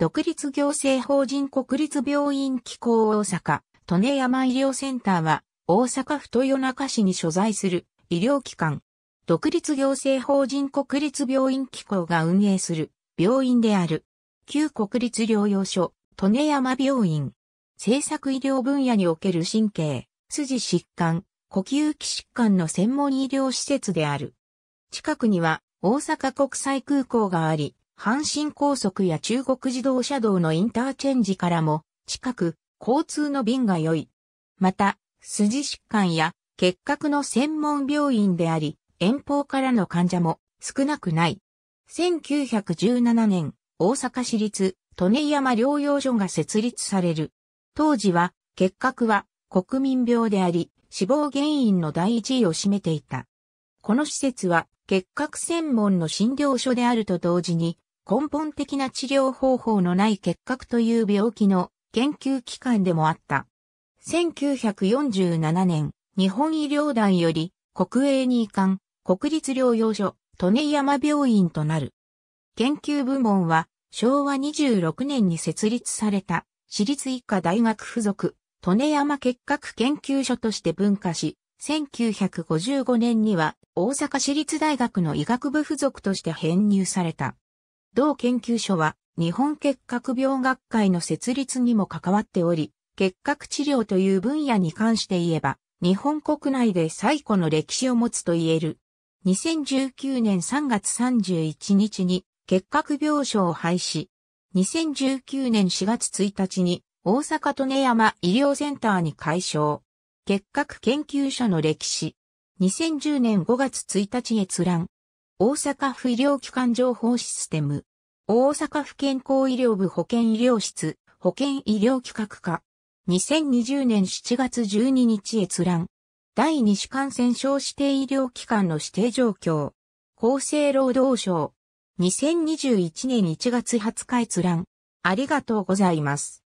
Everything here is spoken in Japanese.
独立行政法人国立病院機構大阪、利根山医療センターは、大阪府豊中市に所在する医療機関。独立行政法人国立病院機構が運営する病院である。旧国立療養所、利根山病院。政策医療分野における神経、筋疾患、呼吸器疾患の専門医療施設である。近くには大阪国際空港があり、阪神高速や中国自動車道のインターチェンジからも近く交通の便が良い。また、筋疾患や結核の専門病院であり、遠方からの患者も少なくない。1917年、大阪市立利根山療養所が設立される。当時は、結核は国民病であり、死亡原因の第一位を占めていた。この施設は、結核専門の診療所であると同時に、根本的な治療方法のない結核という病気の研究機関でもあった。1947年、日本医療団より国営に移管、国立療養所、利根山病院となる。研究部門は昭和26年に設立された私立医科大学附属、利根山結核研究所として分化し、1955年には大阪市立大学の医学部附属として編入された。同研究所は日本結核病学会の設立にも関わっており、結核治療という分野に関して言えば、日本国内で最古の歴史を持つと言える。2019年3月31日に結核病床を廃止。2019年4月1日に大阪利根山医療センターに解消。結核研究所の歴史。2010年5月1日閲覧。大阪府医療機関情報システム。大阪府健康医療部保健医療室、保健医療企画課。2020年7月12日閲覧。第2種感染症指定医療機関の指定状況。厚生労働省。2021年1月20日閲覧。ありがとうございます。